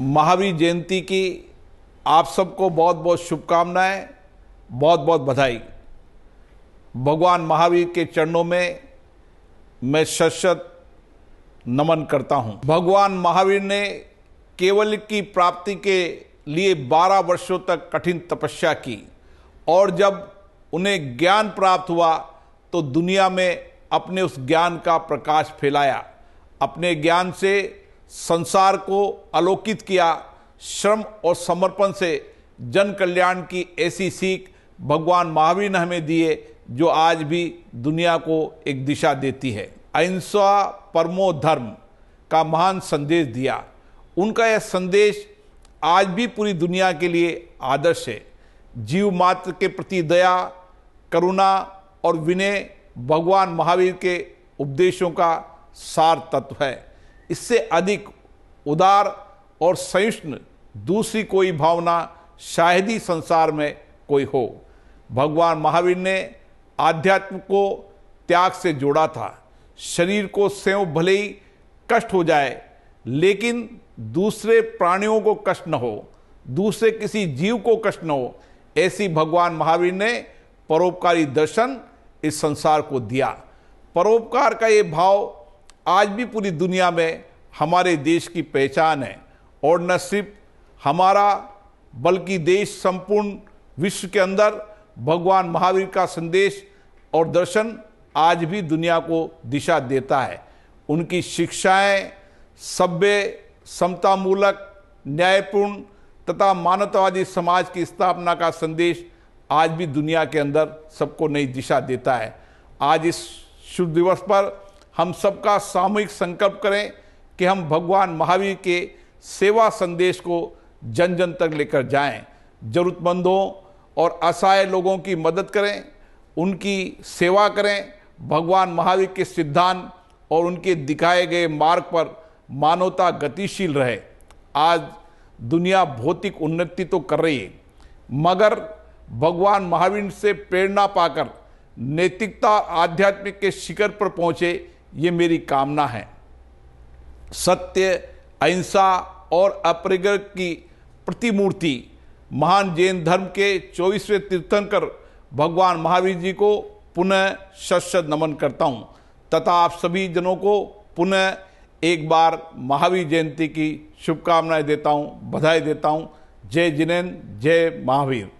महावीर जयंती की आप सबको बहुत बहुत शुभकामनाएं बहुत बहुत बधाई भगवान महावीर के चरणों में मैं शशत नमन करता हूं भगवान महावीर ने केवल की प्राप्ति के लिए 12 वर्षों तक कठिन तपस्या की और जब उन्हें ज्ञान प्राप्त हुआ तो दुनिया में अपने उस ज्ञान का प्रकाश फैलाया अपने ज्ञान से संसार को आलोकित किया श्रम और समर्पण से जन कल्याण की ऐसी सीख भगवान महावीर ने हमें दिए जो आज भी दुनिया को एक दिशा देती है अहिंसा परमो धर्म का महान संदेश दिया उनका यह संदेश आज भी पूरी दुनिया के लिए आदर्श है जीव मात्र के प्रति दया करुणा और विनय भगवान महावीर के उपदेशों का सार तत्व है इससे अधिक उदार और सहिष्ण दूसरी कोई भावना शायद ही संसार में कोई हो भगवान महावीर ने आध्यात्म को त्याग से जोड़ा था शरीर को स्वयं भले ही कष्ट हो जाए लेकिन दूसरे प्राणियों को कष्ट न हो दूसरे किसी जीव को कष्ट न हो ऐसी भगवान महावीर ने परोपकारी दर्शन इस संसार को दिया परोपकार का ये भाव आज भी पूरी दुनिया में हमारे देश की पहचान है और न सिर्फ हमारा बल्कि देश संपूर्ण विश्व के अंदर भगवान महावीर का संदेश और दर्शन आज भी दुनिया को दिशा देता है उनकी शिक्षाएं सभ्य समतामूलक न्यायपूर्ण तथा मानवतावादी समाज की स्थापना का संदेश आज भी दुनिया के अंदर सबको नई दिशा देता है आज इस शुभ दिवस पर हम सबका सामूहिक संकल्प करें कि हम भगवान महावीर के सेवा संदेश को जन जन तक लेकर जाएं, ज़रूरतमंदों और असहाय लोगों की मदद करें उनकी सेवा करें भगवान महावीर के सिद्धांत और उनके दिखाए गए मार्ग पर मानवता गतिशील रहे आज दुनिया भौतिक उन्नति तो कर रही है मगर भगवान महावीर से प्रेरणा पाकर नैतिकता आध्यात्मिक के शिखर पर पहुँचे ये मेरी कामना है सत्य अहिंसा और अपरिग्रह की प्रतिमूर्ति महान जैन धर्म के चौबीसवें तीर्थंकर भगवान महावीर जी को पुनः शत नमन करता हूँ तथा आप सभी जनों को पुनः एक बार महावीर जयंती की शुभकामनाएं देता हूँ बधाई देता हूँ जय जिनेन्द्र जय महावीर